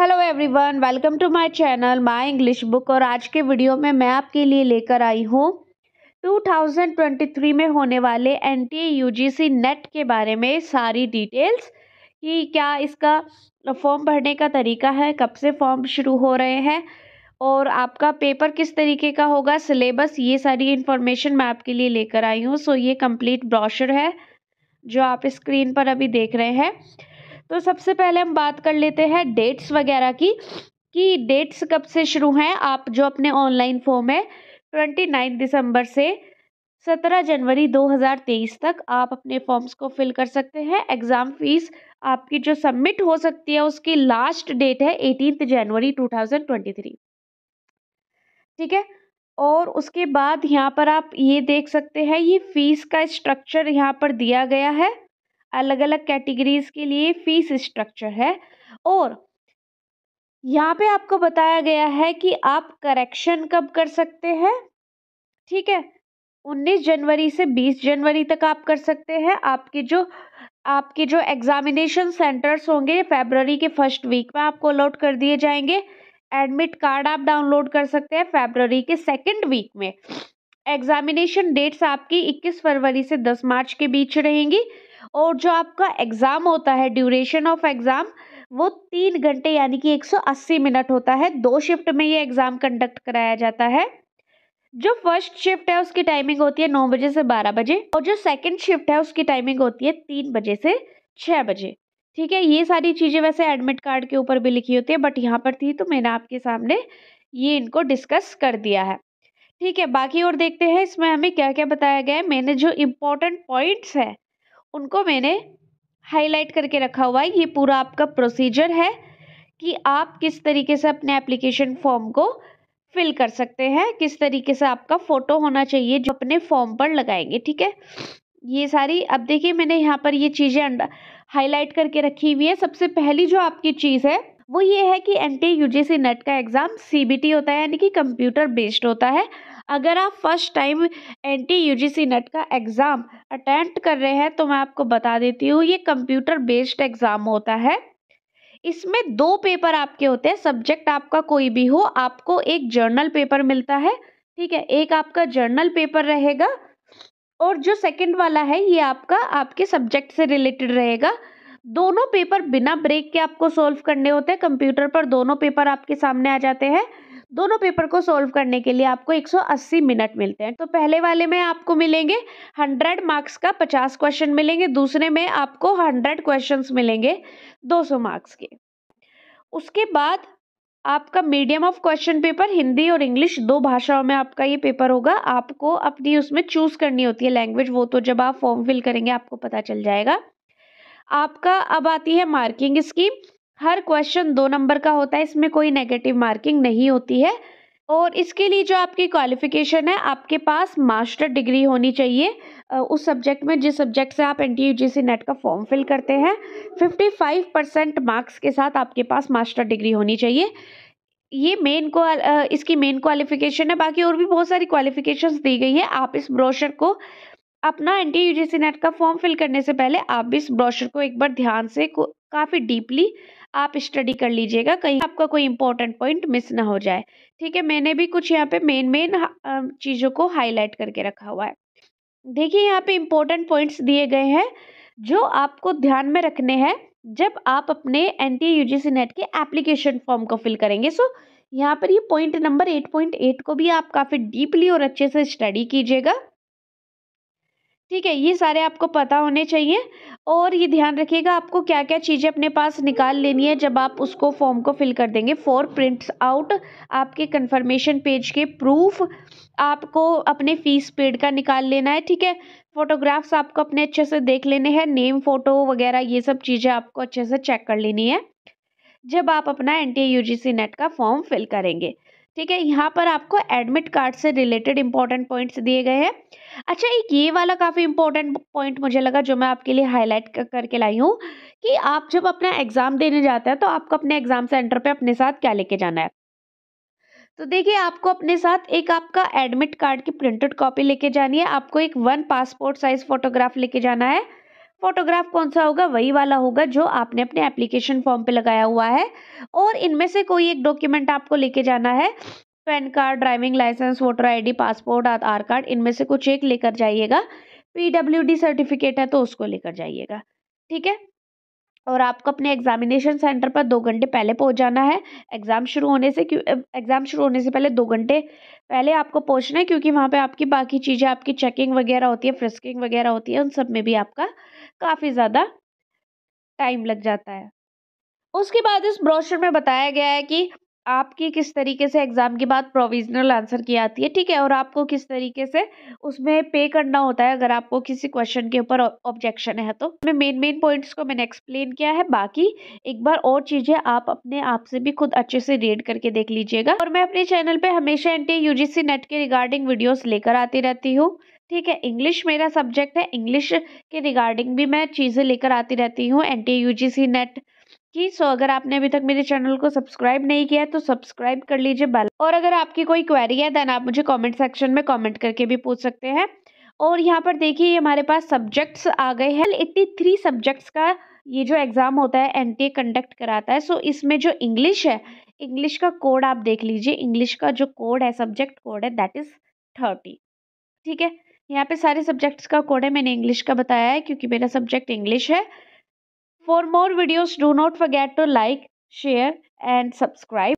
Hello everyone welcome to my channel my English book और आज के वीडियो में मैं आपके लिए लेकर आई हूँ 2023 में होने वाले एन टी नेट के बारे में सारी डिटेल्स कि क्या इसका फॉर्म भरने का तरीका है कब से फॉर्म शुरू हो रहे हैं और आपका पेपर किस तरीके का होगा सिलेबस ये सारी इन्फॉर्मेशन मैं आपके लिए लेकर आई हूँ सो ये कम्प्लीट ब्रॉशर है जो आप स्क्रीन पर अभी देख रहे हैं तो सबसे पहले हम बात कर लेते हैं डेट्स वगैरह की कि डेट्स कब से शुरू हैं आप जो अपने ऑनलाइन फॉर्म है ट्वेंटी नाइन दिसंबर से सत्रह जनवरी दो हज़ार तेईस तक आप अपने फॉर्म्स को फिल कर सकते हैं एग्ज़ाम फ़ीस आपकी जो सबमिट हो सकती है उसकी लास्ट डेट है एटीन जनवरी थ्री ठीक है और उसके बाद यहाँ पर आप ये देख सकते हैं ये फ़ीस का स्ट्रक्चर यहाँ पर दिया गया है अलग अलग कैटेगरीज के लिए फीस स्ट्रक्चर है और यहाँ पे आपको बताया गया है कि आप करेक्शन कब कर सकते हैं ठीक है 19 जनवरी से 20 जनवरी तक आप कर सकते हैं आपके जो आपके जो एग्जामिनेशन सेंटर्स होंगे फेबररी के फर्स्ट वीक में आपको अलॉट कर दिए जाएंगे एडमिट कार्ड आप डाउनलोड कर सकते हैं फेबररी के सेकेंड वीक में एग्जामिनेशन डेट्स आपकी 21 फरवरी से 10 मार्च के बीच रहेंगी और जो आपका एग्ज़ाम होता है ड्यूरेशन ऑफ एग्ज़ाम वो तीन घंटे यानी कि 180 मिनट होता है दो शिफ्ट में ये एग्ज़ाम कंडक्ट कराया जाता है जो फर्स्ट शिफ्ट है उसकी टाइमिंग होती है नौ बजे से बारह बजे और जो सेकेंड शिफ्ट है उसकी टाइमिंग होती है तीन बजे से छः बजे ठीक है ये सारी चीज़ें वैसे एडमिट कार्ड के ऊपर भी लिखी होती है बट यहाँ पर थी तो मैंने आपके सामने ये इनको डिस्कस कर दिया है ठीक है बाकी और देखते हैं इसमें हमें क्या क्या बताया गया है मैंने जो इम्पोर्टेंट पॉइंट्स है उनको मैंने हाईलाइट करके रखा हुआ है ये पूरा आपका प्रोसीजर है कि आप किस तरीके से अपने एप्लीकेशन फॉर्म को फिल कर सकते हैं किस तरीके से आपका फ़ोटो होना चाहिए जो अपने फॉर्म पर लगाएंगे ठीक है ये सारी अब देखिए मैंने यहाँ पर ये चीज़ें हाईलाइट करके रखी हुई है सबसे पहली जो आपकी चीज़ है वो ये है कि एन टी नेट का एग्ज़ाम सी होता है यानी कि कंप्यूटर बेस्ड होता है अगर आप first time N T U G C NET का एग्ज़ाम अटैम्प्ट कर रहे हैं तो मैं आपको बता देती हूँ ये कंप्यूटर बेस्ड एग्ज़ाम होता है इसमें दो पेपर आपके होते हैं सब्जेक्ट आपका कोई भी हो आपको एक जर्नल पेपर मिलता है ठीक है एक आपका जर्नल पेपर रहेगा और जो सेकंड वाला है ये आपका आपके सब्जेक्ट से रिलेटेड रहेगा दोनों पेपर बिना ब्रेक के आपको सॉल्व करने होते हैं कंप्यूटर पर दोनों पेपर आपके सामने आ जाते हैं दोनों पेपर को सोल्व करने के लिए आपको 180 मिनट मिलते हैं तो पहले वाले में आपको मिलेंगे 100 मार्क्स का 50 क्वेश्चन मिलेंगे दूसरे में आपको 100 क्वेश्चंस मिलेंगे 200 मार्क्स के उसके बाद आपका medium of question paper Hindi और इंग्लिश दो भाषाओं में आपका ये पेपर होगा आपको अपनी उसमें चूज़ करनी होती है लैंग्वेज वो तो जब आप फॉर्म फिल करेंगे आपको पता चल जाएगा आपका अब आती है मार्किंग स्कीम हर क्वेश्चन दो नंबर का होता है इसमें कोई नेगेटिव मार्किंग नहीं होती है और इसके लिए जो आपकी क्वालिफिकेशन है आपके पास मास्टर डिग्री होनी चाहिए उस सब्जेक्ट में जिस सब्जेक्ट से आप एन टी नेट का फॉर्म फिल करते हैं 55 परसेंट मार्क्स के साथ आपके पास मास्टर डिग्री होनी चाहिए ये मेन को इसकी मेन क्वालिफिकेशन है बाकी और भी बहुत सारी क्वालिफिकेशंस दी गई है आप इस ब्रोशर को अपना एन टी नेट का फॉर्म फिल करने से पहले आप इस ब्रोशर को एक बार ध्यान से काफ़ी डीपली आप स्टडी कर लीजिएगा कहीं आपका कोई इंपॉर्टेंट पॉइंट मिस ना हो जाए ठीक है मैंने भी कुछ यहाँ पे मेन मेन चीज़ों को हाईलाइट करके रखा हुआ है देखिए यहाँ पे इम्पोर्टेंट पॉइंट्स दिए गए हैं जो आपको ध्यान में रखने हैं जब आप अपने N T U G C NET के एप्लीकेशन फॉर्म को फिल करेंगे सो यहाँ पर ये point number eight point eight को भी आप काफ़ी डीपली और अच्छे से स्टडी कीजिएगा ठीक है ये सारे आपको पता होने चाहिए और ये ध्यान रखिएगा आपको क्या क्या चीज़ें अपने पास निकाल लेनी है जब आप उसको फॉर्म को फिल कर देंगे फोर प्रिंट्स आउट आपके कंफर्मेशन पेज के प्रूफ आपको अपने फीस पेड का निकाल लेना है ठीक है फोटोग्राफ्स आपको अपने अच्छे से देख लेने हैं नेम फ़ोटो वगैरह ये सब चीज़ें आपको अच्छे से चेक कर लेनी है जब आप अपना एन टी नेट का फॉर्म फिल करेंगे ठीक है यहाँ पर आपको एडमिट कार्ड से रिलेटेड इंपॉर्टेंट पॉइंट्स दिए गए हैं अच्छा एक ये वाला काफ़ी इंपॉर्टेंट पॉइंट मुझे लगा जो मैं आपके लिए हाईलाइट करके लाई हूँ कि आप जब अपना एग्ज़ाम देने जाते हैं तो आपको अपने एग्ज़ाम सेंटर पे अपने साथ क्या लेके जाना है तो देखिए आपको अपने साथ एक आपका एडमिट कार्ड की प्रिंटेड कॉपी लेके जानी है आपको एक वन पासपोर्ट साइज फोटोग्राफ लेके जाना है फोटोग्राफ कौन सा होगा वही वाला होगा जो आपने अपने एप्लीकेशन फॉर्म पे लगाया हुआ है और इनमें से कोई एक डॉक्यूमेंट आपको लेके जाना है PAN card driving licence voter ID passport Aadhaar card इनमें से कुछ एक लेकर जाइएगा पीडब्ल्यूडी सर्टिफिकेट है तो उसको लेकर जाइएगा ठीक है और आपको अपने एग्जामिनेशन सेंटर पर दो घंटे पहले पहुंच जाना है एग्ज़ाम शुरू होने से क्यों एग्ज़ाम शुरू होने से पहले दो घंटे पहले आपको पहुंचना है क्योंकि वहाँ पे आपकी बाकी चीज़ें आपकी चेकिंग वगैरह होती है फ्रिस्किंग वगैरह होती है उन सब में भी आपका काफ़ी ज़्यादा टाइम लग जाता है उसके बाद इस ब्रोशर में बताया गया है कि आपकी किस तरीके से एग्ज़ाम के बाद प्रोविजनल आंसर की आती है ठीक है और आपको किस तरीके से उसमें पे करना होता है अगर आपको किसी क्वेश्चन के ऊपर ऑब्जेक्शन है तो मैं मेन मेन पॉइंट्स को मैंने एक्सप्लेन किया है बाकी एक बार और चीज़ें आप अपने आप से भी खुद अच्छे से रीड करके देख लीजिएगा और मैं अपने चैनल पर हमेशा एन टी नेट के रिगार्डिंग वीडियोज़ लेकर आती रहती हूँ ठीक है इंग्लिश मेरा सब्जेक्ट है इंग्लिश के रिगार्डिंग भी मैं चीज़ें लेकर आती रहती हूँ एन टी नेट जी सो अगर आपने अभी तक मेरे चैनल को सब्सक्राइब नहीं किया तो सब्सक्राइब कर लीजिए बेल और अगर आपकी कोई क्वेरी है देन आप मुझे कमेंट सेक्शन में कमेंट करके भी पूछ सकते हैं और यहाँ पर देखिए हमारे पास सब्जेक्ट्स आ गए हैं एट्टी थ्री सब्जेक्ट्स का ये जो एग्ज़ाम होता है एन कंडक्ट कराता है सो इसमें जो इंग्लिश है इंग्लिश का कोड आप देख लीजिए इंग्लिश का जो कोड है सब्जेक्ट कोड है दैट इज़ थर्टी ठीक है यहाँ पे सारे सब्जेक्ट्स का कोड है मैंने इंग्लिश का बताया है क्योंकि मेरा सब्जेक्ट इंग्लिश है For more videos, do not forget to like, share and subscribe.